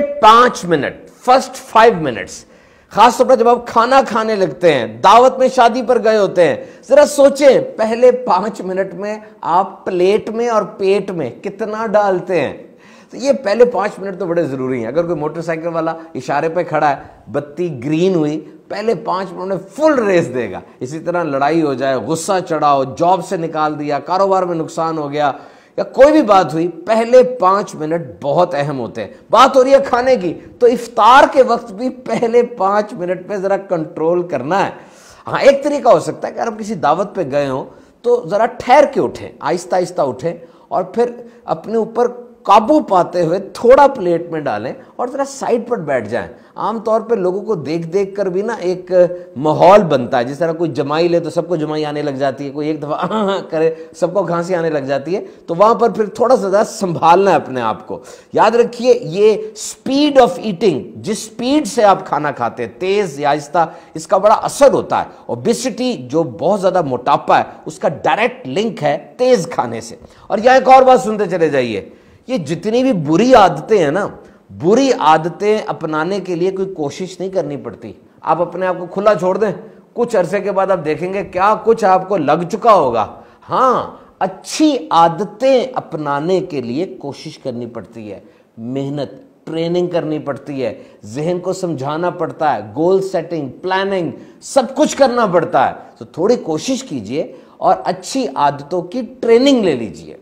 पहले पांच minute first five minutes खासतौर पर जब आप खाना खाने लगते हैं दावत में शादी पर गए होते हैं जरा सोचें पहले पांच मिनट में आप प्लेट में और पेट में कितना डालते हैं तो ये पहले पांच मिनट तो बड़े ज़रूरी हैं अगर कोई मोटरसाइकिल वाला इशारे पे खड़ा है बत्ती ग्रीन हुई पहले पांच मिनट में फुल रेस देगा इसी तरह लड़ाई हो जाए गुस्सा चढ़ाओ जॉब से निकाल दिया कारोबार में नुकसान हो गया या कोई भी बात हुई पहले पाँच मिनट बहुत अहम होते हैं बात हो रही है खाने की तो इफ्तार के वक्त भी पहले पाँच मिनट पे ज़रा कंट्रोल करना है हाँ एक तरीका हो सकता है कि अगर आप किसी दावत पे गए हों तो ज़रा ठहर के उठें आहिस्ता आहिस्ता उठें और फिर अपने ऊपर काबू पाते हुए थोड़ा प्लेट में डालें और ज़रा साइड पर बैठ जाएं आमतौर पर लोगों को देख देख कर भी ना एक माहौल बनता है जिस तरह कोई जमाई ले तो सबको जमाई आने लग जाती है कोई एक दफ़ा हाँ हाँ करे सबको घांसी आने लग जाती है तो वहाँ पर फिर थोड़ा सा ज़्यादा संभालना है अपने आप को याद रखिए ये स्पीड ऑफ ईटिंग जिस स्पीड से आप खाना खाते हैं तेज़ या आहिस्ता इसका बड़ा असर होता है ओबिसिटी जो बहुत ज़्यादा मोटापा है उसका डायरेक्ट लिंक है तेज़ खाने से और यह एक और बात सुनते चले जाइए ये जितनी भी बुरी आदतें हैं ना बुरी आदतें अपनाने के लिए कोई कोशिश नहीं करनी पड़ती आप अपने आप को खुला छोड़ दें कुछ अरसे के बाद आप देखेंगे क्या कुछ आपको लग चुका होगा हाँ अच्छी आदतें अपनाने के लिए कोशिश करनी पड़ती है मेहनत ट्रेनिंग करनी पड़ती है जहन को समझाना पड़ता है गोल सेटिंग प्लानिंग सब कुछ करना पड़ता है तो थोड़ी कोशिश कीजिए और अच्छी आदतों की ट्रेनिंग ले लीजिए